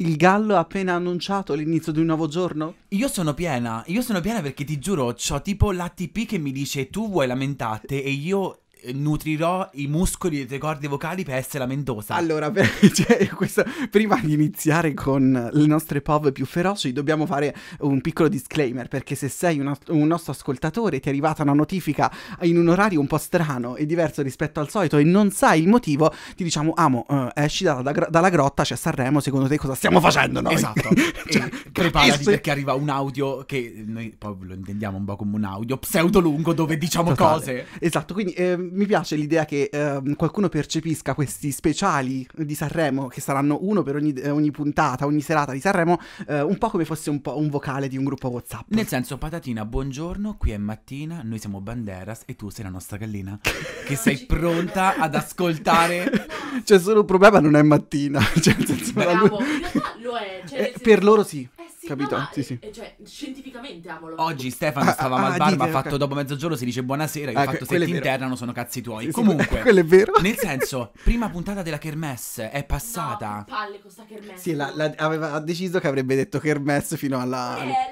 Il gallo ha appena annunciato l'inizio di un nuovo giorno? Io sono piena, io sono piena perché ti giuro, ho tipo l'ATP che mi dice tu vuoi lamentarti e io nutrirò i muscoli e le corde vocali per essere lamentosa. Allora, per, cioè, questo, prima di iniziare con le nostre POV più feroci, dobbiamo fare un piccolo disclaimer, perché se sei un, un nostro ascoltatore, ti è arrivata una notifica in un orario un po' strano e diverso rispetto al solito e non sai il motivo, ti diciamo, amo, uh, esci da, da, dalla grotta, c'è cioè Sanremo, secondo te cosa stiamo facendo noi? Esatto, cioè, preparati se... perché arriva un audio che noi poi lo intendiamo un po' come un audio pseudolungo dove diciamo Totale. cose. Esatto, quindi... Ehm, mi piace l'idea che eh, qualcuno percepisca questi speciali di Sanremo, che saranno uno per ogni, eh, ogni puntata, ogni serata di Sanremo, eh, un po' come fosse un, po un vocale di un gruppo WhatsApp. Nel senso, patatina, buongiorno, qui è mattina, noi siamo Banderas e tu sei la nostra gallina, che sei pronta ad ascoltare. no. C'è cioè, solo un problema, non è mattina. Cioè, senso, Bravo, lui... lo è. Cioè, eh, per loro sì. Eh, sì, capito? No, sì, sì. Eh, cioè, scientificamente amo l'oroscopo. Oggi Stefano ah, stava ah, ah, al bar, ma ha fatto okay. dopo mezzogiorno si dice buonasera, io ah, ho fatto se ti internano sono cazzi tuoi. Sì, Comunque, quello è vero. Nel senso, prima puntata della Kermesse è passata. No, palle con sta Kermesse. Sì, la, la, aveva deciso che avrebbe detto Kermesse fino alla... Bello.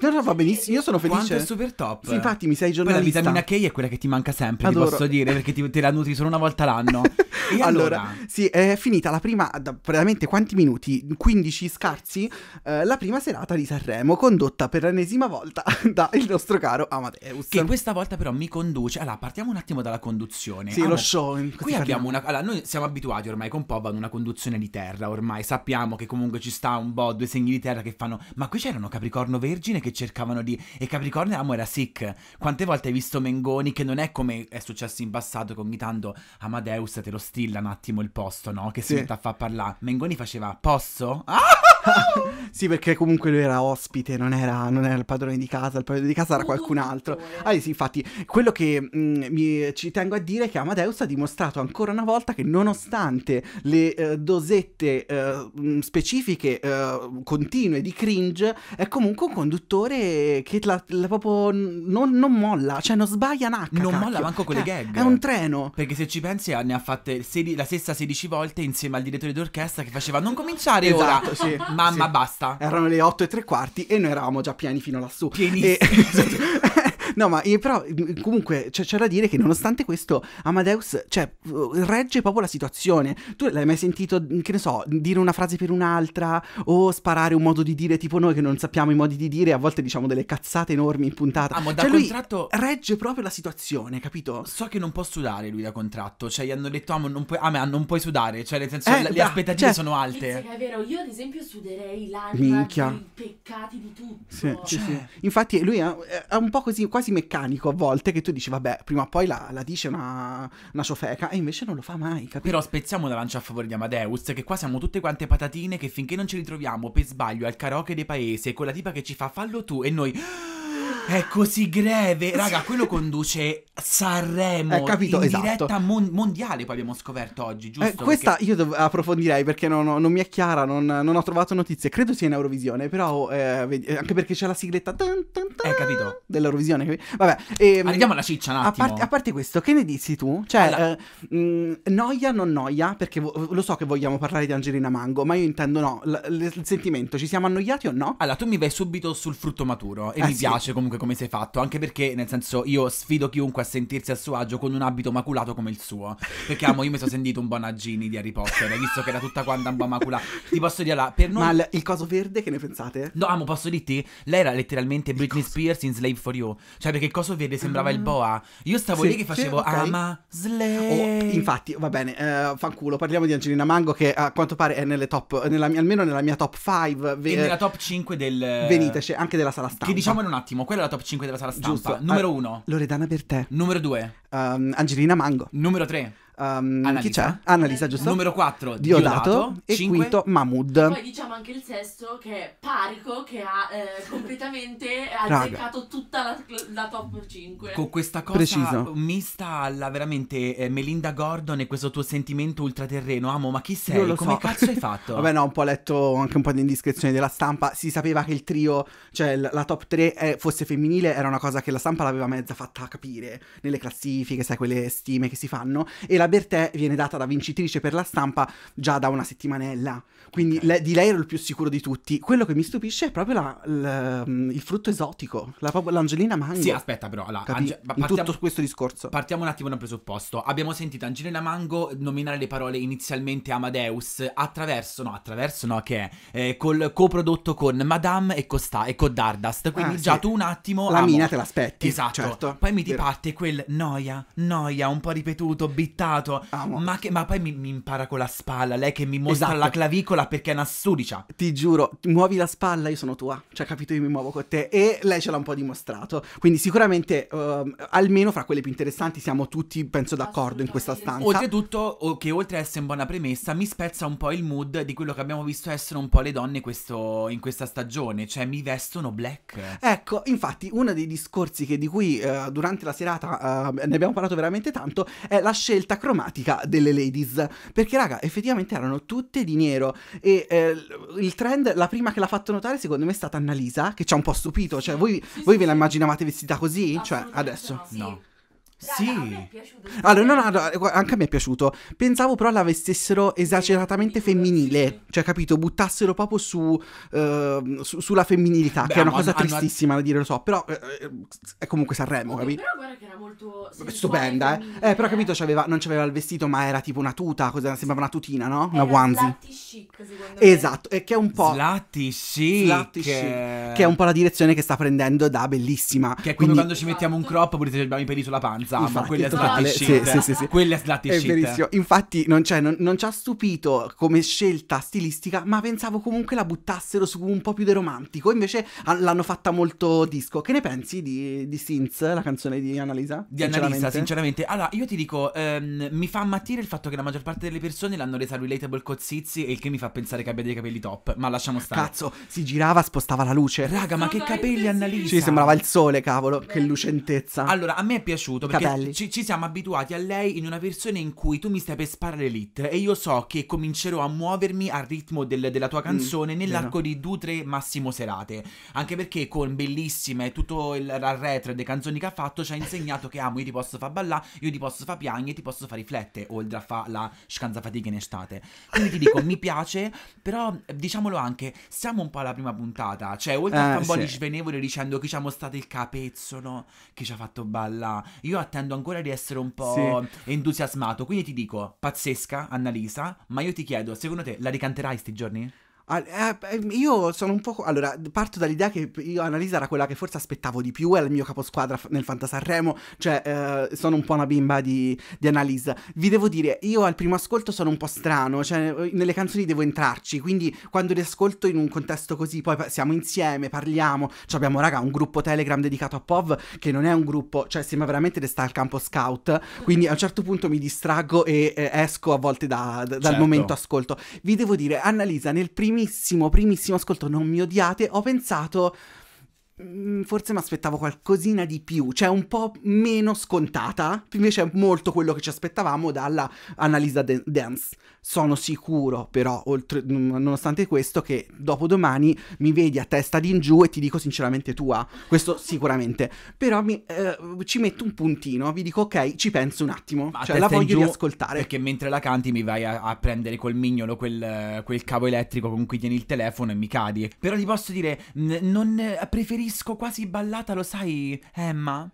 No, no, va benissimo. Io sono felice. Quanto è super top. Sì, infatti, mi sei giornalista. Poi la vitamina K è quella che ti manca sempre, Adoro. ti posso dire, perché ti, te la nutri solo una volta l'anno. allora? allora? sì, è finita la prima, da, veramente quanti minuti? 15 scarsi? Eh, la prima serata di Sanremo, condotta per l'ennesima volta dal nostro caro Amadeus. Che questa volta però mi conduce... Allora, partiamo un attimo dalla conduzione. Sì, allora, lo show. Qui abbiamo una... Allora, noi siamo abituati ormai con Pov ad una conduzione di terra, ormai sappiamo che comunque ci sta un po' due segni di terra che fanno... Ma qui c'erano Capricorno Vergine che cercavano di... E Capricorno Amo era sick. Quante volte hai visto Mengoni che non è come è successo in passato, che ogni Amadeus te lo sta stilla un attimo il posto, no? Che si sì. mette a far parlare. Mengoni faceva, posso? Ah! sì, perché comunque lui era ospite, non era, non era, il padrone di casa, il padrone di casa era oh, qualcun altro. Ah sì, infatti, quello che mh, mm, mi, ci tengo a dire è che Amadeus ha dimostrato ancora una volta che nonostante le eh, dosette eh, mm, specifiche eh, continue di cringe, è comunque un conduttore che la, la proprio non, non, molla, cioè non sbaglia nacca. Non cacchio. molla manco con le eh, gag. È un treno. Perché se ci pensi ne ha fatte la stessa 16 volte insieme al direttore d'orchestra che faceva non cominciare esatto, ora. Sì. mamma sì. basta. Erano le 8 e tre quarti e noi eravamo già pieni fino lassù. Pienissimi. E... Esatto. No, ma eh, però mm, comunque c'è, c'è, da dire che nonostante questo Amadeus, cioè, uh, regge proprio la situazione. Tu l'hai mai sentito, mm, che ne so, dire una frase per un'altra o sparare un modo di dire tipo noi che non sappiamo i modi di dire, a volte diciamo delle cazzate enormi in puntata. Ah, ma da cioè, contratto... regge proprio la situazione, capito? So che non può sudare lui da contratto, cioè gli hanno detto ah, non puoi, ah, ma non puoi sudare, cioè nel senso eh, le, le aspettative cioè, sono alte. Che è vero, io ad esempio suderei l'anima Minchia. dei peccati di tutti. Sì, cioè. sì, sì. Infatti lui eh, è, ha un po' così, quasi quasi meccanico a volte che tu dici, vabbè, prima o poi la, la dice una, una sofeca, e invece non lo fa mai, capito? Però spezziamo la lancia a favore di Amadeus, che qua siamo tutte quante patatine che finché non ci ritroviamo per sbaglio al karaoke dei paesi e quella tipa che ci fa fallo tu e noi... È così greve. Raga, quello conduce Sanremo. Eh, capito, in esatto. diretta mon- mondiale poi abbiamo scoperto oggi, eh, giusto? Eh, questa perché... io dov- approfondirei perché non, non, mi è chiara, non, non, ho trovato notizie. Credo sia in Eurovisione, però eh, vedi, eh, anche perché c'è la sigletta dun, dun, dun, eh, capito. dell'Eurovisione. Vabbè, ehm, andiamo alla ciccia un attimo. A, part- a, parte questo, che ne dici tu? Cioè, allora... mh, eh, mm, noia non noia, perché vo- lo so che vogliamo parlare di Angelina Mango, ma io intendo no, l- l- il sentimento, ci siamo annoiati o no? Allora, tu mi vai subito sul frutto maturo e mi sì. piace comunque comunque come sei fatto, anche perché nel senso io sfido chiunque a sentirsi a suo agio con un abito maculato come il suo, perché amo, io mi sono sentito un buon Bonaggini di Harry Potter, hai visto che era tutta quanta un po' maculata, ti posso dire là, per noi... Ma il, il coso verde che ne pensate? No, amo, posso dirti? Lei era letteralmente il Britney coso... Spears in Slave for You, cioè perché il coso verde sembrava mm. il boa, io stavo sì, lì che facevo sì, okay. ama Slave... Oh, infatti, va bene, eh, fanculo, parliamo di Angelina Mango che a quanto pare è nelle top, nella, almeno nella mia top 5... Ve- nella top 5 del... Veniteci, anche della sala stampa. Che diciamo in un attimo, quella la top 5 della sala stampa. Giusto. Numero 1. Ah, Loredana per te Numero 2. Um, ehm, Angelina Mango. Numero 3. Um, Chi c'è? Annalisa, giusto? Numero 4, Diodato. Diodato e 5. quinto, Mahmood. Poi diciamo anche il sesto che è Parico, che ha eh, completamente azzeccato tutta la, la, top 5. Con questa cosa Preciso. mista alla veramente eh, Melinda Gordon e questo tuo sentimento ultraterreno. Amo, ma chi sei? Come so. cazzo hai fatto? Vabbè, no, un po' ho letto anche un po' di indiscrezioni della stampa. Si sapeva che il trio, cioè la top 3 è, eh, fosse femminile, era una cosa che la stampa l'aveva mezza fatta capire nelle classifiche, sai, quelle stime che si fanno. E la Angela Bertè viene data da vincitrice per la stampa già da una settimanella. Quindi okay. le, di lei ero il più sicuro di tutti. Quello che mi stupisce è proprio la, la, il frutto esotico, la, l'Angelina Mango. Sì, aspetta però, la, Ange- partiamo, tutto questo discorso. Partiamo un attimo da un presupposto. Abbiamo sentito Angelina Mango nominare le parole inizialmente Amadeus attraverso, no, attraverso no, che è eh, col coprodotto con Madame e, Costa, e con Dardust. Quindi ah, già sì. tu un attimo... La amo. mina te l'aspetti. Esatto. Certo. Poi mi ti quel noia, noia, un po' ripetuto, bittato imparato. Amo. Ma, che, ma poi mi, mi, impara con la spalla. Lei che mi mostra esatto. la clavicola perché è una sudicia. Ti giuro, muovi la spalla, io sono tua. Cioè, capito, io mi muovo con te. E lei ce l'ha un po' dimostrato. Quindi, sicuramente, uh, almeno fra quelle più interessanti, siamo tutti, penso, d'accordo in questa stanza. Oltretutto, che oltre ad essere in buona premessa, mi spezza un po' il mood di quello che abbiamo visto essere un po' le donne questo, in questa stagione. Cioè, mi vestono black. Ecco, infatti, uno dei discorsi che, di cui uh, durante la serata uh, ne abbiamo parlato veramente tanto è la scelta cromatica delle ladies. Perché, raga, effettivamente erano tutte di nero. E eh, il trend, la prima che l'ha fatto notare, secondo me, è stata Annalisa, che ci ha un po' stupito. Cioè, voi, sì, voi sì, ve la immaginavate vestita così? Cioè, adesso? No. no. Sì. Raga, a me è piaciuto. Allora, no, no, no, anche a me è piaciuto. Pensavo però la vestessero esageratamente femminile. Cioè, capito? Buttassero proprio su, eh, su- sulla femminilità, Beh, che è una cosa hanno- tristissima da dire, lo so. Però eh, eh è comunque Sanremo, capito? Però guarda che era molto Stupenda, eh. Eh, però capito, eh. c'aveva- non c'aveva il vestito, ma era tipo una tuta, cosa, sembrava una tutina, no? Una Era onesie. slutty chic, secondo me. Esatto, e che è un po'... Slatti sì. Slutty chic, che è un po' la direzione che sta prendendo da bellissima. Che è come Quindi- quando ci mettiamo un esatto. crop pure che abbiamo i peli sulla panza. Zama, Infatti, quelli a totale, Sì, sì, sì, sì. Quelli a È verissimo. Infatti non, cioè, non, non, ci ha stupito come scelta stilistica, ma pensavo comunque la buttassero su un po' più di romantico, invece ah, l'hanno fatta molto disco. Che ne pensi di, di Sins, la canzone di Annalisa? Di Annalisa, sinceramente. Allora, io ti dico, ehm, mi fa ammattire il fatto che la maggior parte delle persone l'hanno resa relatable cozzizzi e il che mi fa pensare che abbia dei capelli top, ma lasciamo stare. Cazzo, si girava, spostava la luce. Raga, ma no, che capelli Annalisa. Ci sembrava il sole, cavolo, che lucentezza. Allora, a me è piaciuto perché fratelli. Ci, ci, siamo abituati a lei in una versione in cui tu mi stai per sparare l'elite e io so che comincerò a muovermi al ritmo del, della tua mm, canzone mm, nell'arco vero. di due, tre, massimo serate. Anche perché con Bellissima e tutto il retro delle canzoni che ha fatto ci ha insegnato che amo, io ti posso far ballare, io ti posso far piangere, ti posso far riflettere, oltre a fa la scanzafatica in estate. Quindi ti dico, mi piace, però diciamolo anche, siamo un po' alla prima puntata, cioè oltre eh, a fanbolli sì. svenevole dicendo che ci ha mostrato il capezzolo, che ci ha fatto ballare, io attendo ancora di essere un po' sì. entusiasmato. Quindi ti dico, pazzesca Annalisa, ma io ti chiedo, secondo te la ricanterai sti giorni? Eh, ehm, io sono un po'. Allora, parto dall'idea che io Annalisa era quella che forse aspettavo di più, era il mio caposquadra nel Fantasarremo, cioè eh, sono un po' una bimba di, di Annalisa. Vi devo dire, io al primo ascolto sono un po' strano, cioè nelle canzoni devo entrarci, quindi quando le ascolto in un contesto così, poi siamo insieme, parliamo, cioè abbiamo raga un gruppo Telegram dedicato a POV che non è un gruppo, cioè sembra veramente di stare al campo scout, quindi a un certo punto mi distraggo e eh, esco a volte da, da, dal certo. momento ascolto. Vi devo dire, Annalisa nel primo primissimo, primissimo ascolto, non mi odiate, ho pensato mm, forse mi aspettavo qualcosina di più, cioè un po' meno scontata, invece è molto quello che ci aspettavamo dalla analisa dance. Sono sicuro però, oltre, nonostante questo, che dopo domani mi vedi a testa di in giù e ti dico sinceramente tua. Questo sicuramente. Però mi, eh, ci metto un puntino, vi dico ok, ci penso un attimo. Ma cioè la voglio riascoltare. Perché mentre la canti mi vai a, a prendere col mignolo quel, quel, cavo elettrico con cui tieni il telefono e mi cadi. Però ti posso dire, non preferisco quasi ballata, lo sai, Emma?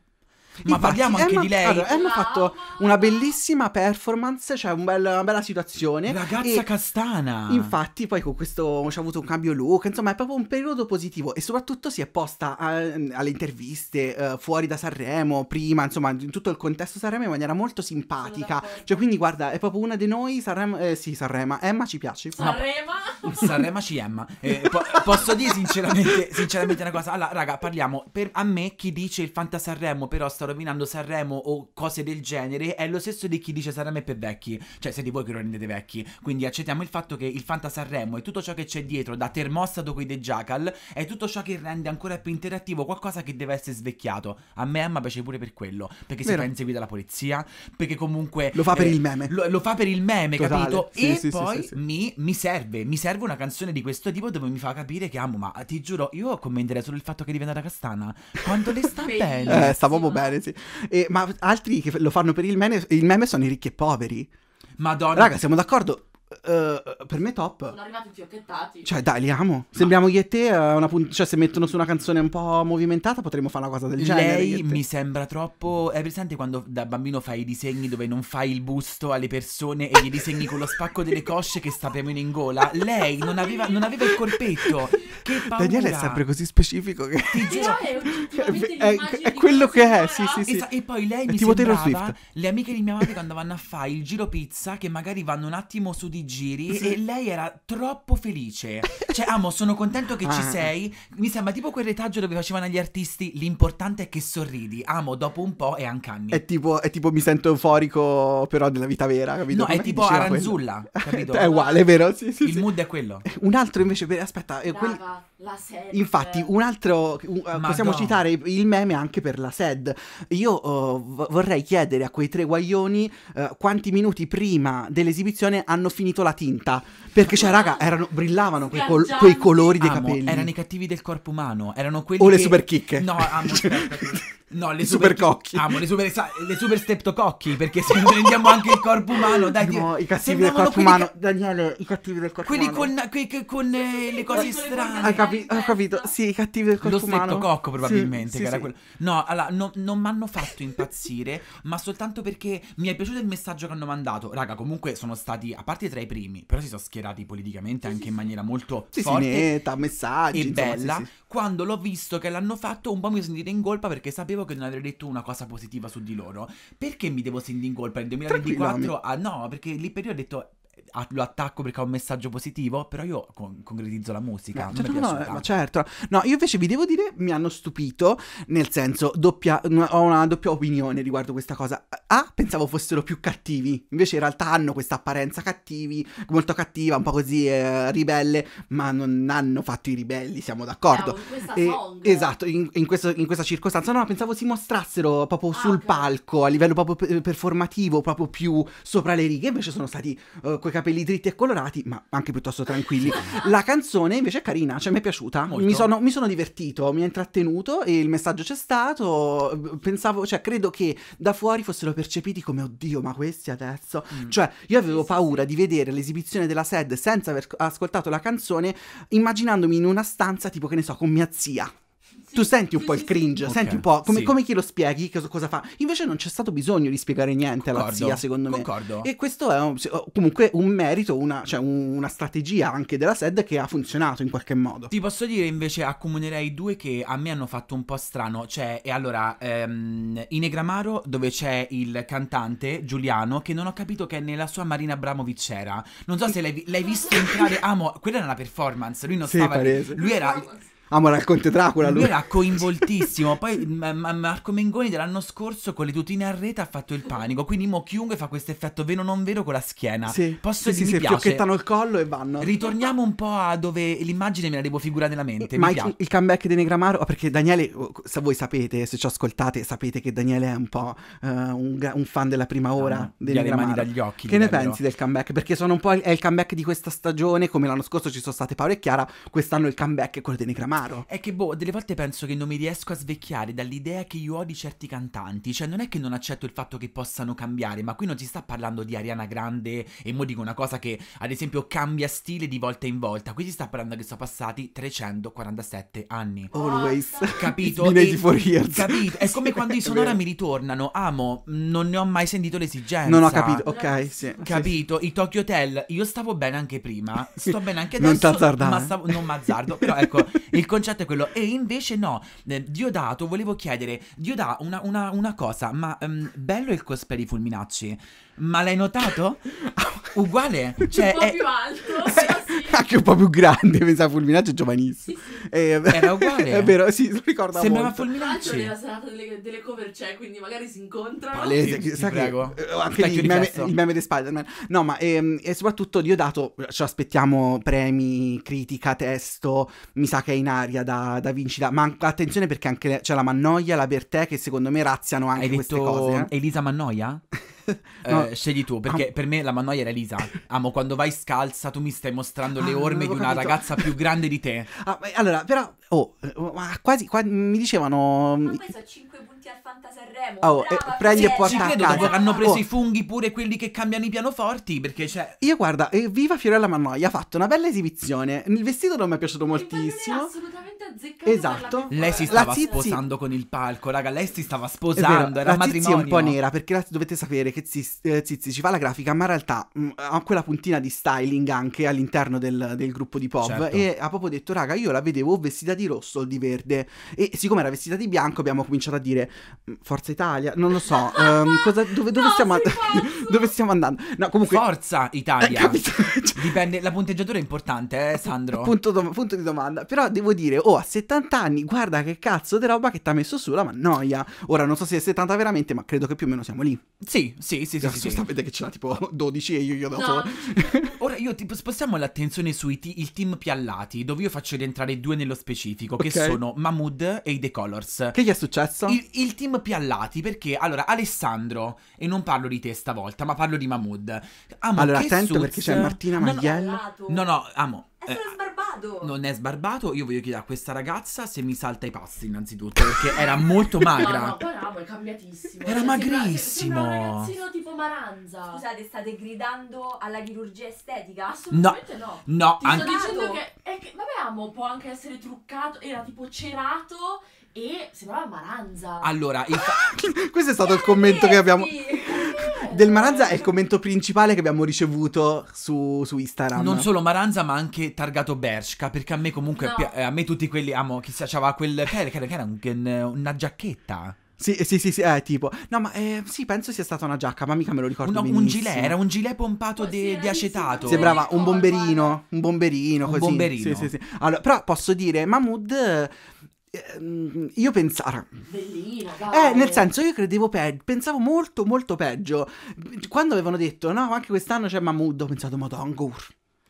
Ma Infatti, parliamo eh, anche Emma, di lei. Allora, Emma ha fatto una bellissima performance, cioè un bel, una bella situazione. Ragazza castana. Infatti, poi con questo c'è avuto un cambio look. Insomma, è proprio un periodo positivo. E soprattutto si è posta a, eh, alle interviste uh, fuori da Sanremo, prima, insomma, in tutto il contesto Sanremo in maniera molto simpatica. Cioè, quindi, guarda, è proprio una di noi. Sanremo, eh, sì, Sanremo. Emma ci piace. Sanremo. No, Sanremo ci Emma. Eh, po- posso dire sinceramente, sinceramente una cosa. Allora, raga, parliamo. Per, a me, chi dice il Fanta Sanremo, però, sta rovinando Sanremo o cose del genere è lo stesso di chi dice Sanremo è per vecchi, cioè siete voi che lo rendete vecchi. Quindi accettiamo il fatto che il Fanta Sanremo e tutto ciò che c'è dietro, da termostato qui dei Jackal, è tutto ciò che rende ancora più interattivo qualcosa che deve essere svecchiato. A me Emma piace pure per quello, perché Vero. si fa inseguire dalla polizia, perché comunque... Lo fa per eh, il meme. Lo, lo, fa per il meme, Totale. capito? Sì, e sì, poi sì, mi, mi serve, mi serve una canzone di questo tipo dove mi fa capire che amo, ma ti giuro, io commenterei solo il fatto che è diventata castana. Quando le sta bene. Eh, sta bene male, sì. E, ma altri che lo fanno per il meme, il meme sono i ricchi e poveri. Madonna. Raga, siamo d'accordo? Eh, eh, per me top. Sono arrivati fiocchettati. Cioè, dai, li amo. Sembriamo io e te. Eh, una pun- cioè, se mettono su una canzone un po' movimentata, potremmo fare una cosa del genere. Lei mi sembra troppo. È presente quando da bambino fai i disegni dove non fai il busto alle persone e gli disegni con lo spacco delle cosce che sta più in gola? Lei non aveva, non aveva il colpetto. Che paura. Daniele è sempre così specifico. Che... Ti giuro. È, è, è quello che è. Sì, sì, sì. Esa- e poi lei mi tipo sembrava le amiche di mia madre quando vanno a fare il giro pizza che magari vanno un attimo su di di giri sì. e lei era troppo felice. Cioè, amo, sono contento che ci ah. sei. Mi sembra tipo quel retaggio dove facevano gli artisti l'importante è che sorridi. Amo, dopo un po' è ancanni. È tipo, è tipo mi sento euforico però nella vita vera, capito? No, Come è tipo Aranzulla, quello? capito? è uguale, è vero? Sì, sì, Il mood è quello. Un altro invece, aspetta, è eh, quello. La SED. Infatti, un altro. Un, eh, possiamo citare il meme anche per la SED. Io uh, vorrei chiedere a quei tre guaglioni uh, quanti minuti prima dell'esibizione hanno finito la tinta. Perché, cioè, raga, erano, brillavano quei, col quei colori dei amo, capelli. Erano i cattivi del corpo umano. Erano quelli. O che... le super chicche. No, amo, aspetta. No, le I super, cocchi. Amo le super, le super steptococchi. Perché se prendiamo anche il corpo umano, dai. No, i cattivi del corpo umano. Ca- Daniele, i cattivi del corpo quelli umano. quelli con, con eh, le cose strane. Hai capi- ho capito. Sì, i cattivi del corpo Lo umano. Lo steptococco, probabilmente. Sì, sì, sì. No, allora, no, non mi hanno fatto impazzire, ma soltanto perché mi è piaciuto il messaggio che hanno mandato. Raga, comunque sono stati, a parte tra i primi, però si sono schierati politicamente anche in maniera molto sì, forte. Sì, netta, messaggi. E insomma, bella. Quando l'ho visto che l'hanno fatto, un po' mi sono sentita in colpa perché sapevo sapevo che non avrei detto una cosa positiva su di loro, perché mi devo sentire in colpa nel 2024? Ah no, perché lì per io ho detto lo attacco perché ha un messaggio positivo, però io con- concretizzo la musica. Beh, certo, no, no, certo. No, io invece vi devo dire, mi hanno stupito, nel senso, doppia, ho una doppia opinione riguardo questa cosa. A, pensavo fossero più cattivi, invece in realtà hanno questa apparenza cattivi, molto cattiva, un po' così eh, ribelle, ma non hanno fatto i ribelli, siamo d'accordo. No, in e, esatto, in, in, questo, in, questa circostanza, no, pensavo si mostrassero proprio ah, sul okay. palco, a livello proprio performativo, proprio più sopra le righe, invece sono stati... Eh, coi capelli dritti e colorati, ma anche piuttosto tranquilli. La canzone invece è carina, cioè mi è piaciuta. Mi sono, mi sono, divertito, mi ha intrattenuto e il messaggio c'è stato. Pensavo, cioè, credo che da fuori fossero percepiti come oddio, ma questi adesso. Mm. Cioè, io avevo paura di vedere l'esibizione della SED senza aver ascoltato la canzone, immaginandomi in una stanza tipo che ne so, con mia zia tu senti un po' il cringe, okay, senti un po' come, sì. come chi lo spieghi, cosa, cosa, fa. Invece non c'è stato bisogno di spiegare niente concordo, alla zia, secondo me. Concordo. E questo è un, comunque un merito, una, cioè una strategia anche della SED che ha funzionato in qualche modo. Ti posso dire invece, accomunerei due che a me hanno fatto un po' strano. Cioè, e allora, ehm, in Egramaro, dove c'è il cantante Giuliano, che non ho capito che nella sua Marina Abramovic c'era. Non so se l'hai, l'hai visto entrare. Amo, quella era una performance. Lui non sì, stava. Parese. Lui era Amore al Conte Dracula lui. Lui era coinvoltissimo. Poi ma, ma Marco Mengoni dell'anno scorso con le tutine a rete ha fatto il panico. Quindi Mo Chiung fa questo effetto vero non vero con la schiena. Sì. Posso sì, dire, sì, mi sì, piace. Si il collo e vanno. Ritorniamo un po' a dove l'immagine me la devo figurare nella mente. Ma il, il comeback di Negramaro, oh, perché Daniele, oh, se voi sapete, se ci ascoltate, sapete che Daniele è un po' uh, un, un, fan della prima ah, ora. Ah, di Negramaro. dagli occhi. Che ne davvero? pensi oh? del comeback? Perché sono un po' il, è il comeback di questa stagione, come l'anno scorso ci sono state Paolo e Chiara, quest'anno il comeback è quello di Negramaro chiaro. È che boh, delle volte penso che non mi riesco a svecchiare dall'idea che io ho di certi cantanti. Cioè, non è che non accetto il fatto che possano cambiare, ma qui non si sta parlando di Ariana Grande e mo dico una cosa che, ad esempio, cambia stile di volta in volta. Qui si sta parlando che sono passati 347 anni. Always. Capito? e, Capito? È come quando i sonora mi ritornano. Amo, non ne ho mai sentito l'esigenza. Non ho capito, ok, sì. Capito? I Tokyo Hotel, io stavo bene anche prima, sto bene anche adesso. non t'azzardare. Ma eh. stavo... Non m'azzardo, però ecco, il concetto è quello. E invece no, eh, Diodato, volevo chiedere, Diodato, una, una, una cosa, ma um, bello il cosplay di Fulminacci, ma l'hai notato? Uguale, cioè... Un po' è... più alto, sì anche un po' più grande, pensavo Fulminaccio è giovanissimo. Sì, sì. Eh, Era uguale. Eh. È vero, sì, lo ricordo Sembrava molto. Fulminaccio. nella serata delle, delle cover c'è, quindi magari si incontrano. Palese, ti, ti prego. Che, eh, anche il, meme, il meme di Spider-Man. No, ma ehm, e soprattutto Diodato, ci aspettiamo premi, critica, testo, mi sa che è in aria da, da vincita. Ma attenzione perché anche c'è la Mannoia, la Bertè, che secondo me razziano anche Hai queste detto cose. Eh? Elisa Mannoia? no. eh, scegli tu, perché Am- per me la mannoia era Elisa. Amo, quando vai scalza tu mi stai mostrando le ah, orme di una capito. ragazza più grande di te. Ah, allora, però, oh, eh, ma quasi, qua, mi dicevano... Ma mm, questo sono 5 punti a Sanremo. Oh, Brava, eh, prendi e porta Ci credo dopo che hanno preso oh. i funghi pure quelli che cambiano i pianoforti, perché c'è... Cioè, io guarda, eh, viva Fiorella Mannoia, ha fatto una bella esibizione. Il vestito non mi è piaciuto moltissimo. assolutamente azzeccato. Esatto. Lei si stava zizi... sposando con il palco, raga, lei si stava sposando, vero, era la matrimonio. La è un po' nera, perché la, dovete sapere che ziz, eh, Zizi ci fa la grafica, ma in realtà mh, mm, ha quella puntina di styling anche all'interno del, del, gruppo di pop. Certo. E ha proprio detto, raga, io la vedevo vestita di rosso o di verde. E siccome era vestita di bianco abbiamo cominciato a dire mm, Forza Italia, non lo so. Um, cosa, dove, dove, no, stiamo a... dove, stiamo andando? No, comunque... Forza Italia. Eh, cioè Dipende, la punteggiatura è importante, eh, Sandro. Punto, do- punto, di domanda. Però devo dire, oh, a 70 anni, guarda che cazzo di roba che ti ha messo su la mannoia. Ora non so se è 70 veramente, ma credo che più o meno siamo lì. Sì, sì, sì. sì, sì, sì, Sapete che ce l'ha tipo 12 e io gli ho dato. No. Ora io tipo spostiamo l'attenzione sui t- team piallati, dove io faccio rientrare due nello specifico, okay. che sono Mahmood e i The Colors. Che gli è successo? Il, il team piallato allati perché, allora, Alessandro, e non parlo di te stavolta, ma parlo di Mahmood. Amo, allora, attento suz... perché c'è Martina Magliella. No, no, amo. È eh, sbarbato. Non è sbarbato. Io voglio chiedere a questa ragazza se mi salta i passi, innanzitutto, perché era molto magra. no, no, poi no, è cambiatissimo. Era cioè, magrissimo. Sembra, sembra un ragazzino tipo Maranza. Scusate, state gridando alla chirurgia estetica? Assolutamente no. No, no Ti anche... sto dicendo che, è che, vabbè, amo, può anche essere truccato, era tipo cerato e sembrava Maranza. Allora, infa- questo è stato il commento che abbiamo... Del Maranza è il commento principale che abbiamo ricevuto su, su Instagram. Non solo Maranza, ma anche targato Bershka. Perché a me, comunque, No. pi- eh, a me tutti quelli. Amo, chissà, c'aveva quel. Che era, che era- che un- una giacchetta. Sì, eh, sì, sì, sì, eh, tipo... No, ma eh, sì, penso sia stata una giacca, ma mica me lo ricordo Un, no, un gilet, era un gilet pompato oh, Sì, di, era acetato. Sembrava un bomberino, un bomberino, Un così. bomberino. Sì, sì, sì. Allora, però posso dire, Mahmood Ehm, io pensavo bellina eh nel senso io credevo peggio pensavo molto molto peggio quando avevano detto no anche quest'anno c'è Mahmood ho pensato madonna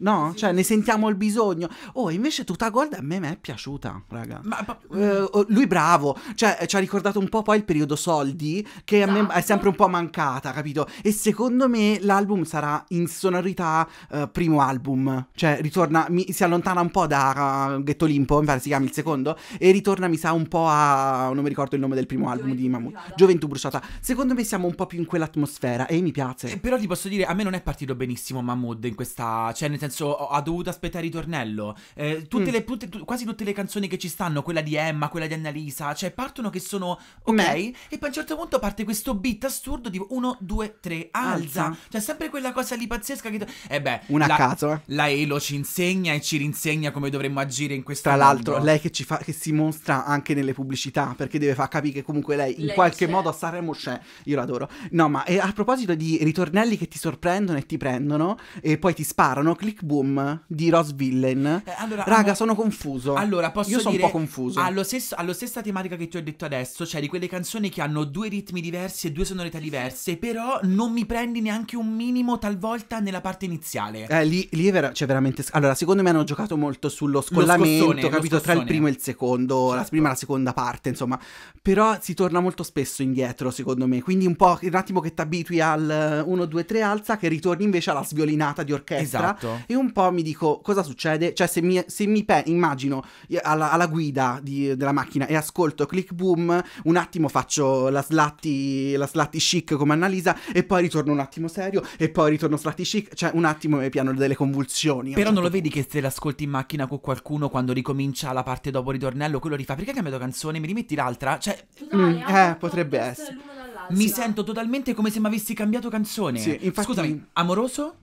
No? Sì. Cioè, ne sentiamo il bisogno. Oh, invece tutta Gold a me, me è piaciuta, raga. Ma, ma... Eh, oh, lui bravo. Cioè, ci ha ricordato un po' poi il periodo soldi, che esatto. a me è sempre un po' mancata, capito? E secondo me l'album sarà in sonorità eh, primo album. Cioè, ritorna, mi, si allontana un po' da uh, Ghetto Limpo, mi pare si chiami il secondo, e ritorna, mi sa, un po' a... non mi ricordo il nome del primo Gioventù album di Mamut. Gioventù bruciata. Secondo me siamo un po' più in quell'atmosfera e mi piace. Eh, però ti posso dire, a me non è partito benissimo Mahmood in questa... Cioè, nel senso senso, ho, dovuto aspettare il ritornello. Eh, tutte mm. le, tutte, quasi tutte le canzoni che ci stanno, quella di Emma, quella di Annalisa, cioè partono che sono ok. Beh. E poi a un certo punto parte questo beat assurdo tipo 1, 2, 3, alza. alza. Cioè, sempre quella cosa lì pazzesca che. E eh beh, una la, caso, eh. la Elo ci insegna e ci rinsegna come dovremmo agire in questa. Tra l'altro, lei che ci fa, che si mostra anche nelle pubblicità, perché deve far capire che comunque lei in lei qualche c'è. modo a Sanremo c'è. Io l'adoro. No, ma a proposito di ritornelli che ti sorprendono e ti prendono e poi ti sparano, clic Sonic Boom di Ross Villain. Eh, allora, Raga, sono confuso. Allora, posso Io sono un po' confuso. Allo stesso, alla stessa tematica che ti ho detto adesso, cioè di quelle canzoni che hanno due ritmi diversi e due sonorità diverse, però non mi prendi neanche un minimo talvolta nella parte iniziale. Eh, lì, lì è vera- cioè, veramente... Allora, secondo me hanno giocato molto sullo scollamento, scossone, capito? Tra il primo e il secondo, certo. la prima e la seconda parte, insomma. Però si torna molto spesso indietro, secondo me. Quindi un po' un attimo che ti abitui al 1, 2, 3, alza, che ritorni invece alla sviolinata di orchestra. Esatto e un po' mi dico cosa succede, cioè se mi, se mi pe- immagino alla, alla guida di, della macchina e ascolto click boom, un attimo faccio la slatti, la slatti chic come Annalisa e poi ritorno un attimo serio e poi ritorno slatti chic, cioè un attimo mi piano delle convulsioni. Però non certo lo vedi che se l'ascolti in macchina con qualcuno quando ricomincia la parte dopo ritornello, quello rifà perché hai cambiato canzone, mi rimetti l'altra? Cioè, Dai, mm, eh, potrebbe essere. Mi sento totalmente come se mi avessi cambiato canzone. Sì, infatti... Scusami, amoroso?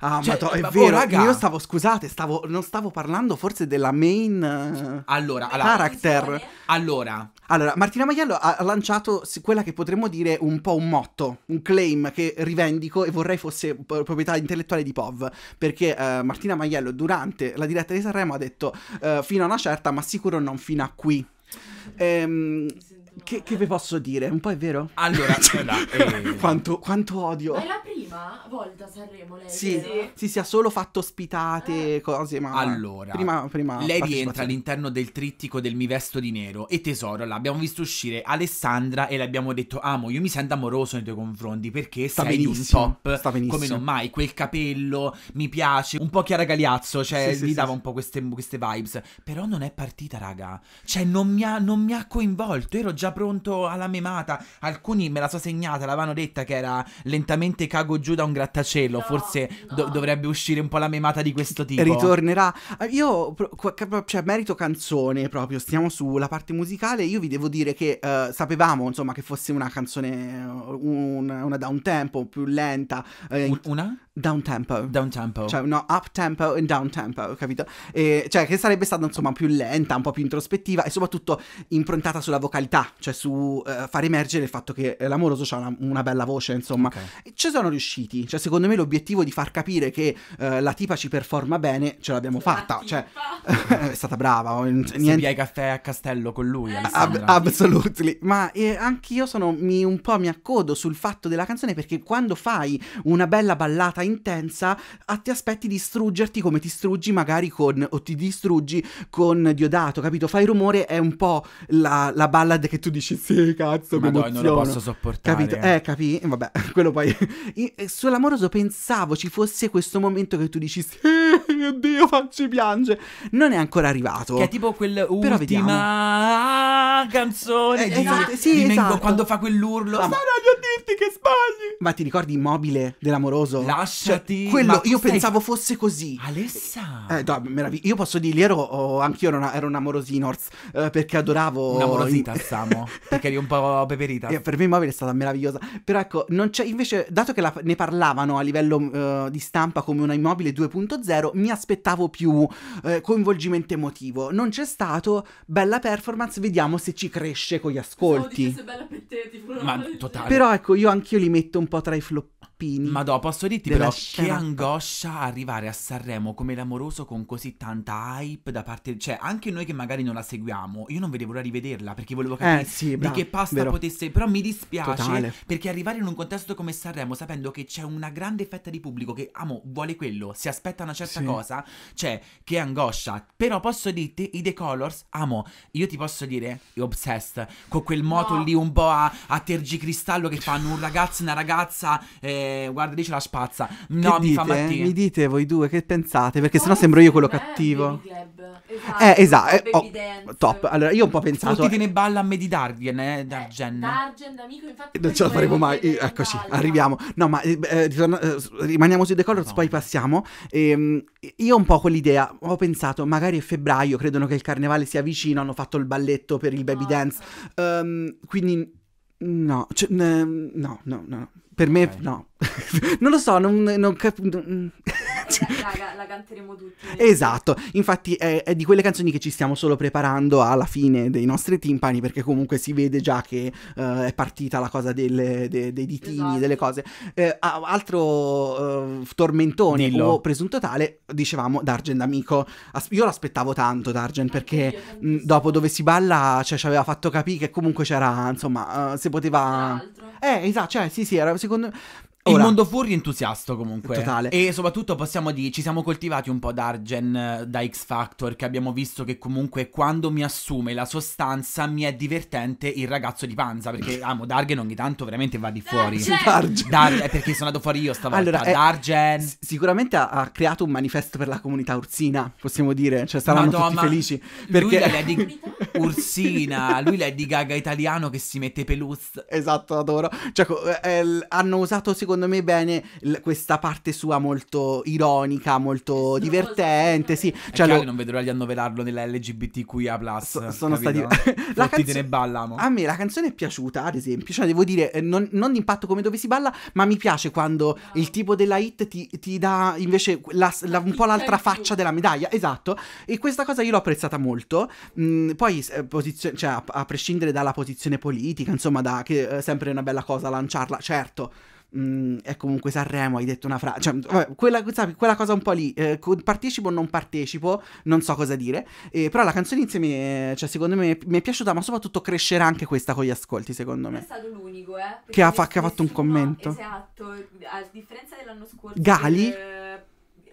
Ah, cioè, ma to- è ma, oh, vero, oh, raga. io stavo, scusate, stavo, non stavo parlando forse della main uh, allora, allora, character. Allora. allora. Martina Maiello ha lanciato quella che potremmo dire un po' un motto, un claim che rivendico e vorrei fosse proprietà intellettuale di POV, perché uh, Martina Maiello durante la diretta di Sanremo ha detto uh, fino a una certa, ma sicuro non fino a qui. Ehm, che, che vi posso dire? Un po' è vero? Allora, cioè, là, eh. quanto, quanto, odio. È la prima prima volta a Sanremo lei. Sì, vero? sì, solo fatto ospitate, eh. cose, ma... Allora, prima, prima lei rientra all'interno del trittico del Mi Vesto di Nero e Tesoro, l'abbiamo visto uscire Alessandra e le abbiamo detto, amo, io mi sento amoroso nei tuoi confronti perché sta sei benissimo. un top, sta benissimo. come non mai, quel capello mi piace, un po' Chiara Galiazzo, cioè sì, gli sì, dava sì. un po' queste, queste, vibes, però non è partita, raga, cioè non mi, ha, non mi ha coinvolto, ero già pronto alla memata, alcuni me la so segnata, l'avano detta che era lentamente cago giù da un grattacielo. No, Forse no. Do dovrebbe uscire un po' la memata di questo tipo. Ritornerà. Io, cioè, merito canzone proprio. Stiamo sulla parte musicale. Io vi devo dire che uh, sapevamo, insomma, che fosse una canzone, un, una da un tempo più lenta. Uh, una? down tempo. Down tempo. Cioè, no, up tempo e down tempo, capito? E, cioè, che sarebbe stata insomma più lenta, un po' più introspettiva e soprattutto improntata sulla vocalità, cioè su eh, far emergere il fatto che l'amoroso ha una, una, bella voce, insomma. Okay. ci sono riusciti. Cioè, secondo me l'obiettivo di far capire che eh, la tipa ci performa bene, ce l'abbiamo fatta. Cioè, è stata brava. Niente... Se ai caffè a castello con lui, eh, Ab- Absolutely. Ma eh, anche sono, mi, un po' mi accodo sul fatto della canzone perché quando fai una bella ballata intensa, a ti aspetti di struggerti come ti struggi magari con, o ti distruggi con Diodato, capito? Fai rumore è un po' la, la ballad che tu dici, sì, cazzo, ma Madonna, non lo posso sopportare. Capito? Eh, eh capi? Eh, vabbè, quello poi... Eh, sull'amoroso pensavo ci fosse questo momento che tu dici, sì mio Dio, facci piangere. Non è ancora arrivato. Che è tipo quell'ultima canzone eh, di, esatto, di, sì, di esatto. quando fa quell'urlo. Ma... Sarà io dirti che sbagli. Ma ti ricordi Immobile dell'amoroso? Lasciati. Cioè, quello io stai... pensavo fosse così. Alessa. Eh, no, meraviglia. Io posso dirgli, ero, oh, anch'io ero, una, ero un amorosinors eh, perché adoravo... Un'amorosita, in... Samo. perché eri un po' peperita. Eh, per me Immobile è stata meravigliosa. Però ecco, non c'è... Invece, dato che la, ne parlavano a livello uh, di stampa come una Immobile 2.0, mi ha aspettavo più eh, coinvolgimento emotivo. Non c'è stato, bella performance, vediamo se ci cresce con gli ascolti. per bella Te, tipo, Ma totale. Però ecco, io anch'io li metto un po' tra i flop Zappini. Ma dopo, posso dirti però che angoscia arrivare a Sanremo come l'amoroso con così tanta hype da parte... Cioè, anche noi che magari non la seguiamo, io non vedevo l'ora di vederla perché volevo eh, capire eh, sì, bra- di che pasta vero. potesse... Però mi dispiace Totale. perché arrivare in un contesto come Sanremo sapendo che c'è una grande fetta di pubblico che, amo, vuole quello, si aspetta una certa sì. cosa, cioè, che angoscia. Però posso dirti, i The Colors, amo, io ti posso dire, obsessed, con quel moto no. lì un po' a, a tergicristallo che fanno un ragazzo e una ragazza... Eh, guarda lì c'è la spazza. No, che mi dite? fa mattino. Mi dite voi due che pensate? Perché sennò sembro io quello cattivo. Esatto, eh, esatto. Oh, top. Allora, io ho un po' pensato. Tutti te ne balla a Medi Dargen, eh, Dargen. Eh, Dargen, amico, infatti. Non ce la faremo mai. Eh, eccoci, arriviamo. No, ma eh, rimaniamo sui The Colors, no. poi passiamo. Ehm, io un po' quell'idea, ho pensato, magari è febbraio, credono che il carnevale sia vicino, hanno fatto il balletto per il baby no. Ah. dance. Um, quindi No, cioè, no, no, no, no, per me no. non lo so, non, non capisco. la, la, canteremo tutti. Esatto, infatti è, è, di quelle canzoni che ci stiamo solo preparando alla fine dei nostri timpani perché comunque si vede già che uh, è partita la cosa delle, de, dei ditini, esatto. delle cose. Eh, altro uh, tormentone Dillo. o presunto tale, dicevamo Dargen d'amico. As- io l'aspettavo tanto Dargen perché io, mh, mm, dopo dove si balla cioè, ci aveva fatto capire che comunque c'era, insomma, uh, se poteva... Eh, esatto, cioè sì sì, era secondo me Ora, il mondo furry entusiasta comunque. Totale. E soprattutto possiamo dire, ci siamo coltivati un po' d'Argen eh, da X Factor, che abbiamo visto che comunque quando mi assume la sostanza mi è divertente il ragazzo di panza, perché amo Dargen ogni tanto veramente va di fuori. Dargen. è eh, perché sono andato fuori io stavolta. Allora, è, eh, Dargen. Sicuramente ha, ha, creato un manifesto per la comunità ursina, possiamo dire, cioè saranno Madonna, tutti felici. Perché... Lui è di Ursina, lui è di Gaga italiano che si mette pelus. Esatto, adoro. Cioè, eh, hanno usato secondo secondo me bene l- questa parte sua molto ironica, molto sì, divertente. Sì, cioè, lo... non vedrò di annoverarlo nella LGBTQIA. So, sono capito? stati. la canzone ballamo. A me la canzone è piaciuta, ad esempio. Cioè, devo dire, eh, non, non impatto come dove si balla, ma mi piace quando wow. Ah. il tipo della hit ti, ti dà invece la, la, un po' l'altra faccia della medaglia. Esatto. E questa cosa io l'ho apprezzata molto. Mm, poi, eh, posizio- cioè, a, a, prescindere dalla posizione politica, insomma, da, che eh, è sempre una bella cosa lanciarla, certo mh, mm, è comunque Sanremo, hai detto una frase, cioè, vabbè, quella, quella, cosa un po' lì, eh, partecipo o non partecipo, non so cosa dire, eh, però la canzone insieme, cioè, secondo me, mi è piaciuta, ma soprattutto crescerà anche questa con gli ascolti, secondo me. È stato l'unico, eh. Che ha, fa- che ha, fatto un commento. Esatto, a differenza dell'anno scorso. Gali? Che, eh,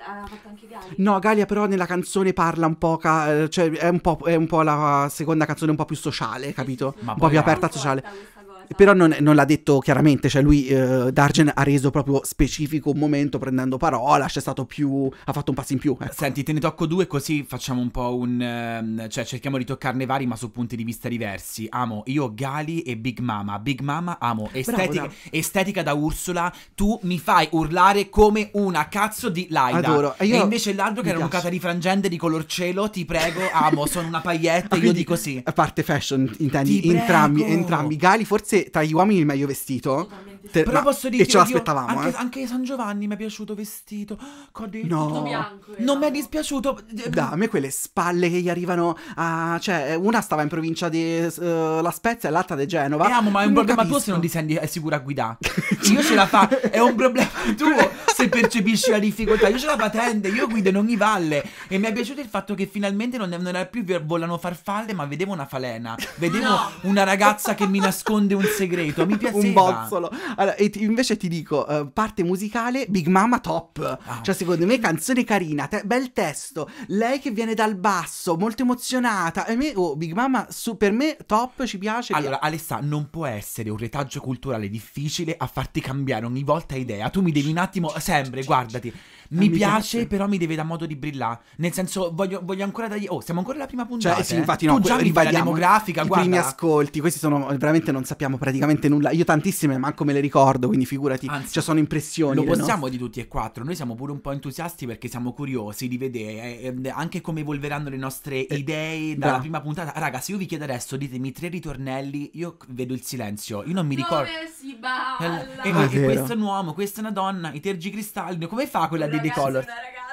ha fatto anche Galia. No, Galia però nella canzone parla un po', ca- cioè è un po', è un po', la seconda canzone un po' più sociale, capito? Sì, un po' più aperta sociale. questa eh, però non, non l'ha detto chiaramente, cioè lui eh, Dargen ha reso proprio specifico un momento prendendo parola, c'è stato più, ha fatto un passo in più. Ecco. Senti, te ne tocco due così facciamo un po' un... Ehm, cioè cerchiamo di toccarne vari ma su punti di vista diversi. Amo io Gali e Big Mama, Big Mama amo, estetica, Bravo, no? estetica da Ursula, tu mi fai urlare come una cazzo di Laida. Adoro. E, io... e invece l'altro che mi era piace. un'ocata rifrangente di color cielo, ti prego, amo, sono una paglietta, ah, io dico sì. A parte fashion, intendi entrambi, entrambi. Gali forse tra gli uomini il meglio vestito. Te, Però ma, posso dire e ce l'aspettavamo. Anche, eh. anche, San Giovanni mi è piaciuto vestito. Codetto. No, bianco, non mi è esatto. dispiaciuto. Da, a me quelle spalle che gli arrivano a... Cioè, una stava in provincia di uh, La Spezia e l'altra di Genova. Eh, amo, ma è un problema tuo se non ti senti sicura a guidare. io ce la fa, è un problema tuo se percepisci la difficoltà. Io ce la patente, io guido in ogni valle. E mi è piaciuto il fatto che finalmente non, non era più volano farfalle, ma vedevo una falena. Vedevo no. una ragazza che mi nasconde un un segreto, mi piaceva. un bozzolo. Allora, e invece ti dico, uh, parte musicale, Big Mama top. Wow. Ah. Cioè, secondo me, canzone carina, te bel testo, lei che viene dal basso, molto emozionata. E me, oh, Big Mama, su, per me, top, ci piace. Allora, via. Alessa, non può essere un retaggio culturale difficile a farti cambiare ogni volta idea. Tu mi devi un attimo, certo, sempre, certo, guardati. Certo mi piace, però mi deve dare modo di brillare. Nel senso, voglio, voglio ancora dargli. Oh, siamo ancora alla prima cioè, puntata. Cioè, sì, eh. infatti, no, tu già que- fai la demografica. I guarda. primi ascolti, questi sono veramente non sappiamo praticamente nulla. Io tantissime, manco me le ricordo, quindi figurati. ci cioè, sono impressioni. Lo possiamo nostre. di tutti e quattro. Noi siamo pure un po' entusiasti perché siamo curiosi di vedere eh, eh anche come evolveranno le nostre eh, idee dalla bravo. prima puntata. Raga, se io vi chiedo adesso, ditemi tre ritornelli, io vedo il silenzio. Io non mi ricordo. Come si balla? Eh, ah, e, ah, questo è un uomo, questa è una donna, i tergicristalli. Come fa quella di di Color.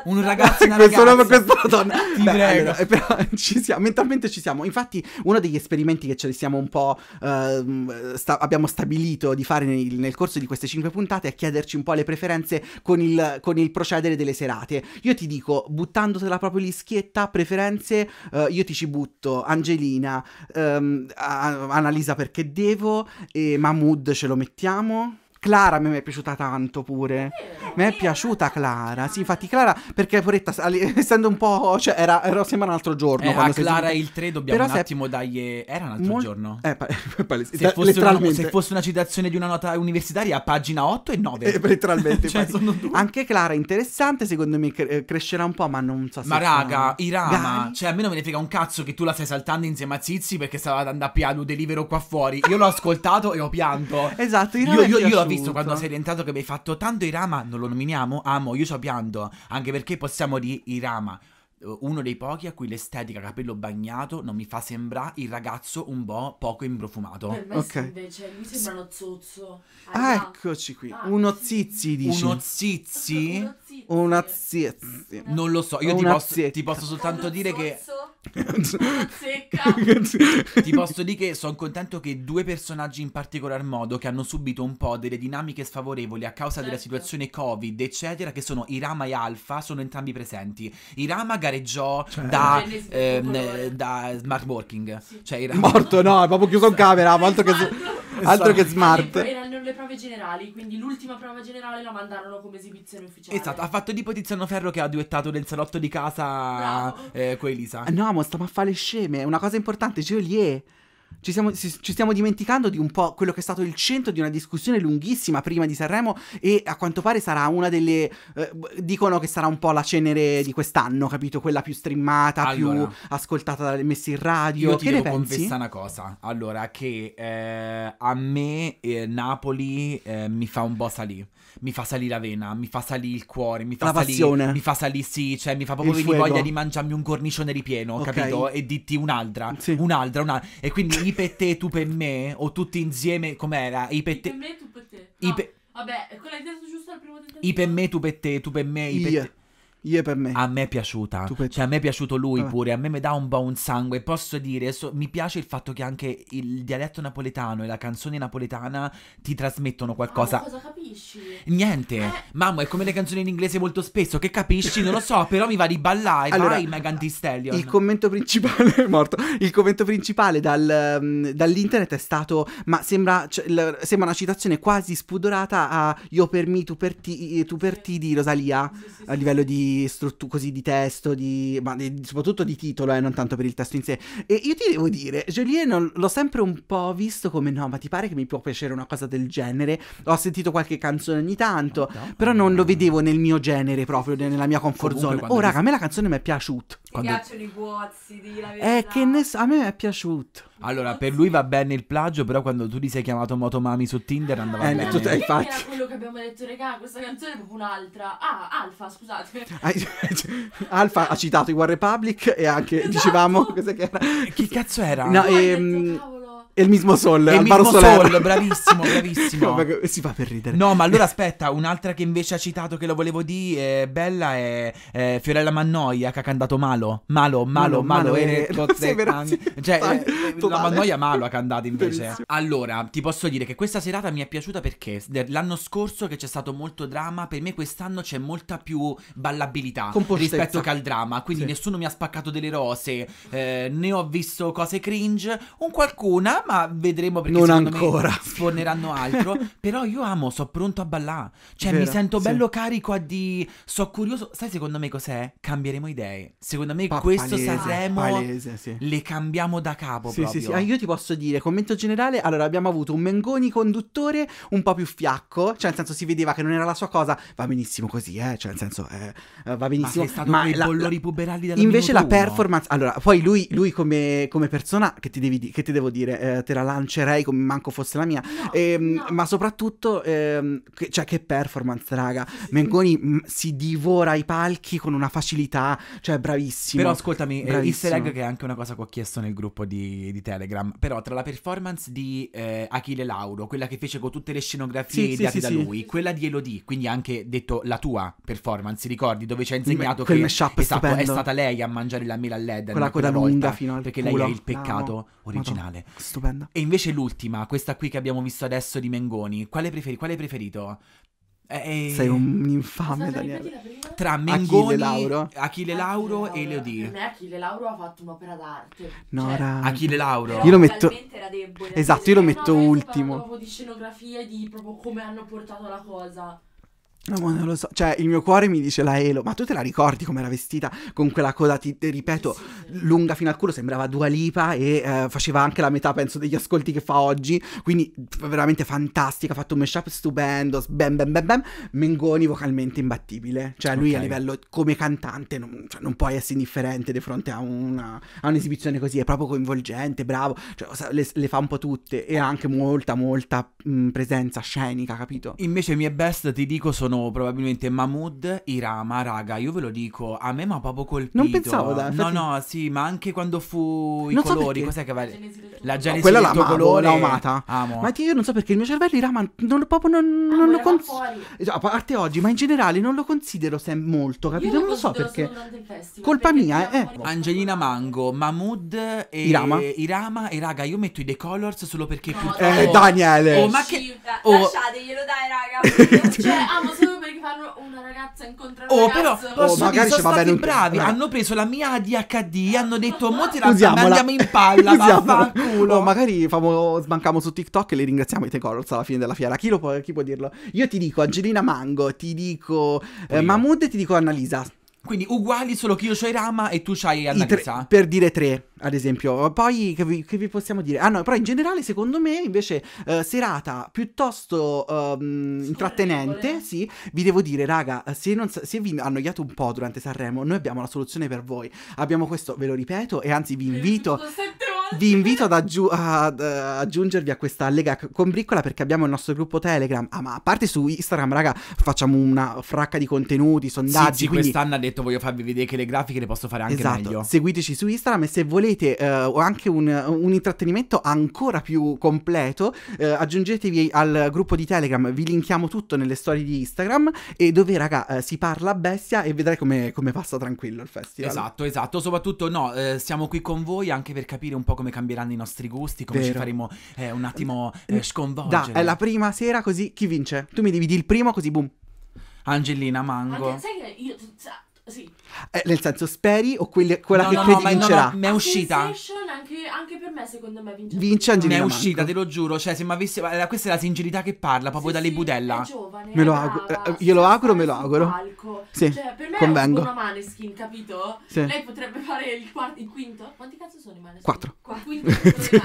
Un ragazzo, in questo ragazza. Questo nome, questo Ti Beh, prego. Allora, eh, però ci siamo, mentalmente ci siamo. Infatti, uno degli esperimenti che ci siamo un po'. Uh, sta, abbiamo stabilito di fare nel, nel, corso di queste cinque puntate è chiederci un po' le preferenze con il, con il procedere delle serate. Io ti dico, buttandotela proprio lì schietta, preferenze, uh, io ti ci butto Angelina, um, Analisa perché devo e Mahmood ce lo mettiamo. Clara a me è piaciuta tanto pure. A me è piaciuta Clara. Sì, infatti Clara, perché puretta, essendo un po'... Cioè, era, era sembra un altro giorno. Eh, Clara il 3 dobbiamo Però un attimo se... dargli... Era un altro Mol... giorno? Eh, pa- pa- se, fosse una, se, fosse una, citazione di una nota universitaria, pagina 8 e 9. Eh, letteralmente. cioè, Anche Clara interessante, secondo me cre- crescerà un po', ma non so se... Ma raga, sono... Irama, Gani? cioè a me non me ne frega un cazzo che tu la stai saltando insieme a Zizi perché stava andando a piano delivero qua fuori. Io l'ho ascoltato e ho pianto. Esatto, Irama io, io, io l'ho visto quando sei rientrato che mi hai fatto tanto Irama, non lo nominiamo? Amo, io so pianto, anche perché possiamo di Irama eh, uno dei pochi a cui l'estetica capello bagnato non mi fa sembrare il ragazzo un po' poco imbrofumato. Per me okay. invece lui sembra uno zozzo. ah eccoci qui. Ah, uno zizzi dici. Uno zizzi? uno una zia. Mm. Non lo so, io ti posso, ti posso, soltanto Uno dire che... ti posso dire che sono contento che due personaggi in particolar modo che hanno subito un po' delle dinamiche sfavorevoli a causa certo. della situazione Covid, eccetera, che sono Irama e Alfa, sono entrambi presenti. Irama gareggiò cioè, da, cioè, ehm, eh, da smart working. Sì. Cioè, Irama... Morto, no, è proprio chiuso in camera, altro che, esatto. altro che esatto. smart. Erano le prove generali, quindi l'ultima prova generale la mandarono come esibizione ufficiale. Esatto, ha fatto tipo Tiziano Ferro che ha duettato nel salotto di casa no. eh, con Elisa. No, ma stiamo a fare le sceme. Una cosa importante, Geolie. Ci stiamo, ci stiamo, dimenticando di un po' quello che è stato il centro di una discussione lunghissima prima di Sanremo e a quanto pare sarà una delle... Eh, dicono che sarà un po' la cenere di quest'anno, capito? Quella più streamata, allora, più ascoltata, messa in radio. Io ti che devo confessare una cosa. Allora, che eh, a me eh, Napoli eh, mi fa un po' salire. Mi fa salire la vena, mi fa salire il cuore, mi fa la salire... Passione. Mi fa salire, sì, cioè mi fa proprio venire voglia di mangiarmi un cornicione ripieno, okay. capito? E ditti un'altra, sì. un'altra, un'altra. E quindi... per te, tu per me? O tutti insieme? Com'era? I per te. I per me, tu per te. No. Ipe... Vabbè, quella è giusto al primo tentativo. Ipe me, tu per te, tu per me, i per te. Io per me. A me è piaciuta. Per... Cioè, a me è piaciuto lui Vabbè. pure. A me mi dà un buon sangue. Posso dire, so, mi piace il fatto che anche il dialetto napoletano e la canzone napoletana ti trasmettono qualcosa. Ah, ma cosa capisci? Niente. Eh. Mamma, è come le canzoni in inglese molto spesso. Che capisci? Non lo so, però mi va di ballare. Allora, Vai, Megan Thee Stallion. Il commento principale è morto. Il commento principale dal, mm, dall'internet è stato. Ma sembra, cioè, sembra, una citazione quasi spudorata a Io per me, tu per ti, tu per ti di Rosalia. Sì, sì, a livello di di così di testo, di, ma di, soprattutto di titolo, eh, non tanto per il testo in sé. E io ti devo dire, Jolie l'ho sempre un po' visto come no, ma ti pare che mi può piacere una cosa del genere? Ho sentito qualche canzone ogni tanto, oh, però non lo vedevo nel mio genere proprio, nella mia comfort Comunque, zone. Oh, mi... raga, a me la canzone mi è piaciuta. Quando... Mi piacciono i guozzi, di la eh, verità. Eh, che ne so, a me è piaciuto. Allora, per lui va bene il plagio, però quando tu ti sei chiamato Motomami su Tinder andava eh, bene. Tu, infatti... Era quello che abbiamo detto, regà, questa canzone è proprio un'altra. Ah, Alfa, scusate. Alfa ha citato i War Republic e anche esatto! dicevamo cos'è che era. Che cazzo era? No, no ehm, è il mismo Sol, è il mismo Soler. Sol, bravissimo, bravissimo. Come, si fa per ridere. No, ma allora aspetta, un'altra che invece ha citato che lo volevo dire, eh, bella, è, è eh, Fiorella Mannoia che ha cantato Malo. Malo, Malo, Malo, Malo, Malo e eh, è... Cioè, la Mannoia Malo ha cantato invece. Bellissimo. Allora, ti posso dire che questa serata mi è piaciuta perché l'anno scorso che c'è stato molto dramma, per me quest'anno c'è molta più ballabilità rispetto che al dramma, quindi sì. nessuno mi ha spaccato delle rose, eh, ne ho visto cose cringe, un qualcuna, ma vedremo perché non ancora. sforneranno altro. però io amo, sono pronto a ballare. Cioè, Vero, mi sento sì. bello carico a di. So curioso. Sai, secondo me cos'è? Cambieremo idee. Secondo me pa- questo palese, Sanremo palese, sì. le cambiamo da capo. Sì, proprio. sì, sì. Ah, io ti posso dire, commento generale. Allora, abbiamo avuto un Mengoni conduttore un po' più fiacco. Cioè, nel senso, si vedeva che non era la sua cosa. Va benissimo così, eh. Cioè, nel senso, eh, eh va benissimo. Ma, ma i bollori puberali della Invece la performance. Allora, poi lui, lui come, come persona, che ti, devi, che ti devo dire? Eh, eh, te la lancerei come manco fosse la mia. No, e, ehm, no. Ma soprattutto, eh, che, cioè, che performance, raga. Mengoni m- mm, si divora i palchi con una facilità, cioè, bravissimo. Però ascoltami, eh, bravissimo. Easter egg che è anche una cosa che ho chiesto nel gruppo di, di Telegram. Però tra la performance di eh, Achille Lauro, quella che fece con tutte le scenografie sì, ideate sì, da sì, lui, quella di Elodie, quindi anche detto la tua performance, ricordi? Dove ci ha insegnato Beh, che esatto, stupendo. è stata lei a mangiare la mela a LED. Con coda lunga fino al Perché culo. lei è il peccato no, originale. No, stupenda. E invece l'ultima, questa qui che abbiamo visto adesso di Mengoni, quale, preferi- quale preferito? E... Eh, eh, Sei un infame, Daniele. Tra Mengoni, Achille Lauro, Achille Lauro Achille e Leodì. Per me Achille Lauro ha fatto un'opera d'arte. No, cioè, era... Achille Lauro. Io lo metto... Debole, esatto, io lo cioè, metto no, ultimo. Proprio di scenografia e di proprio come hanno portato la cosa. No, ma non lo so. Cioè, il mio cuore mi dice la Elo, ma tu te la ricordi come era vestita con quella coda, ti, ripeto, sì. lunga fino al culo, sembrava Dua Lipa e eh, faceva anche la metà, penso, degli ascolti che fa oggi. Quindi veramente fantastica, ha fatto un mashup stupendo, bam bam bam bam. Mengoni vocalmente imbattibile. Cioè, lui okay. a livello come cantante non, cioè, non puoi essere indifferente di fronte a, una, a, un'esibizione così, è proprio coinvolgente, bravo, cioè, le, le, fa un po' tutte e ha anche molta, molta mh, presenza scenica, capito? Invece mie best, ti dico, sono probabilmente Mahmood, Irama, raga, io ve lo dico, a me mi ha proprio colpito. Non pensavo da No, no, sì, ma anche quando fu i non colori, so cos'è che vale? La genesi no, quella la amavo, colore. la amata. Amo. Ma io non so perché il mio cervello Irama non, proprio non, ah, non ah, lo considero. Cioè, a parte oggi, ma in generale non lo considero sem- molto, capito? Non, non lo so perché. Festival, Colpa perché mia, eh. Angelina Mango, Mahmood e Irama. Irama e raga, io metto i The Colors solo perché no, più... Eh, Daniele. Oh, ma che oh. Lasciateglielo dai, raga. cioè, amo solo quando una ragazza incontra un oh, ragazzo. però oh, magari sono stati bravi. Bra hanno preso la mia ADHD, hanno detto mo ti andiamo in palla, vaffanculo. Oh, magari famo, sbancamo su TikTok e le ringraziamo i Tecorals alla fine della fiera. Chi, può, chi può dirlo? Io ti dico Angelina Mango, ti dico eh, Mahmood e ti dico Annalisa. Quindi uguali, solo che io c'ho i Rama e tu c'hai Annalisa. per dire tre ad esempio. Poi che vi, che vi, possiamo dire? Ah no, però in generale secondo me invece eh, serata piuttosto ehm, intrattenente, sì. Vi devo dire raga, se, non, se, vi annoiate un po' durante Sanremo, noi abbiamo la soluzione per voi. Abbiamo questo, ve lo ripeto, e anzi vi invito... Vi invito ad, aggiu- ad, ad, eh, aggiungervi a questa lega con briccola perché abbiamo il nostro gruppo Telegram. Ah, ma a parte su Instagram, raga, facciamo una fracca di contenuti, sondaggi. Sì, sì quindi... quest'anno ha detto voglio farvi vedere che le grafiche le posso fare anche esatto. meglio. Seguiteci su Instagram e se volete volete eh, anche un, un, intrattenimento ancora più completo, eh, aggiungetevi al gruppo di Telegram, vi linkiamo tutto nelle storie di Instagram e dove raga eh, si parla bestia e vedrai come, come, passa tranquillo il festival. Esatto, esatto, soprattutto no, eh, siamo qui con voi anche per capire un po' come cambieranno i nostri gusti, come Vero. ci faremo eh, un attimo mm, eh, mm, sconvolgere. Da, è la prima sera così chi vince? Tu mi dividi il primo così boom. Angelina Mango. Anche, sai che io, cioè, sì. Eh, nel senso, speri o quelli, quella no, che no, credi no, vincerà? No, mi è uscita. Anche, anche, per me, secondo me, vince. Vince Angelina. Mi è uscita, te lo giuro. Cioè, se mi avessi. Questa è la sincerità che parla, proprio sì, dalle sì, budella. Giovane, me lo auguro. Eh, io lo auguro, me lo auguro. Palco. Sì, cioè, per me convengo. è una maneskin, capito? Sì. Lei potrebbe fare il, quarto, il quinto. Quanti cazzo sono i maneskin? Quattro. Quattro. Quinto sì.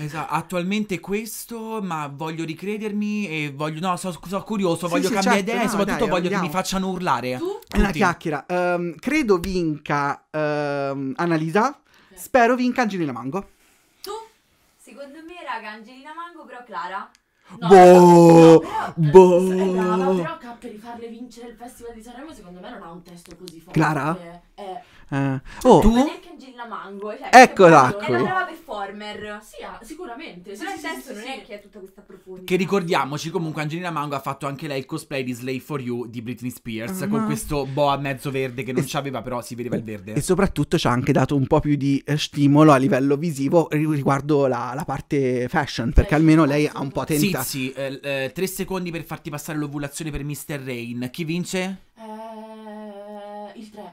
esatto. Attualmente questo, ma voglio ricredermi e voglio. No, sono so curioso, voglio cambiare certo. idea e soprattutto dai, voglio andiamo. che mi facciano urlare. Tu? È una chiacchiera um, credo vinca um, Annalisa. Spero vinca Angelina Mango. Tu? Secondo me, raga, Angelina Mango, però Clara. No, boh, no, boh. Eh, eh, però, però, però per farle vincere il Festival di Sanremo, secondo me non ha un testo così forte. Clara? Eh. Eh. Cioè, oh. Tu? Neanche Angela Mango. Cioè, Eccola qui. È la esatto. brava performer. Sì, ah, sicuramente. Sì, Però nel senso sì, non è che è tutta questa profondità. Che ricordiamoci comunque Angelina Mango ha fatto anche lei il cosplay di Slay for You di Britney Spears Ma... Ah. con questo boa mezzo verde che non e... c'aveva però si vedeva il verde. E soprattutto ci ha anche dato un po' più di eh, stimolo a livello visivo riguardo la, la parte fashion perché eh, almeno lei ha un po' tentato. Sì, sì, eh, eh, tre secondi per farti passare l'ovulazione per Mr. Rain. Chi vince? Eh, il 3.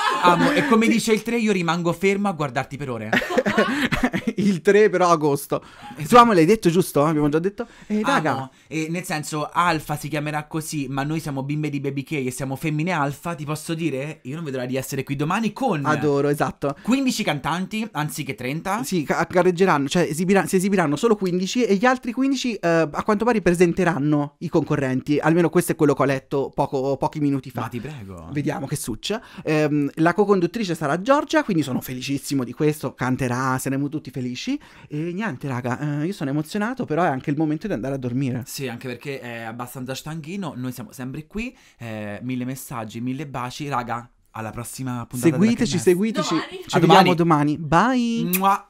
Amo. E come dice il 3, io rimango fermo a guardarti per ore. il 3 però agosto. Esatto. l'hai detto giusto? Abbiamo già detto? Eh, raga. Ah, no. nel senso, Alfa si chiamerà così, ma noi siamo bimbe di Baby K e siamo femmine Alfa, ti posso dire? Io non vedo di essere qui domani con... Adoro, esatto. 15 cantanti, anziché 30. Sì, gareggeranno, cioè esibiranno, si esibiranno solo 15 e gli altri 15 eh, a quanto pare presenteranno i concorrenti. Almeno questo è quello che ho letto poco, pochi minuti fa. Ma ti prego. Vediamo che succede. Eh, la la co-conduttrice sarà Giorgia, quindi sono felicissimo di questo, canterà, saremo tutti felici. E niente, raga, eh, io sono emozionato, però è anche il momento di andare a dormire. Sì, anche perché è abbastanza stanchino, noi siamo sempre qui, eh, mille messaggi, mille baci, raga, alla prossima puntata. Seguiteci, seguiteci. Domani. Ci domani. vediamo domani. Bye. Mua.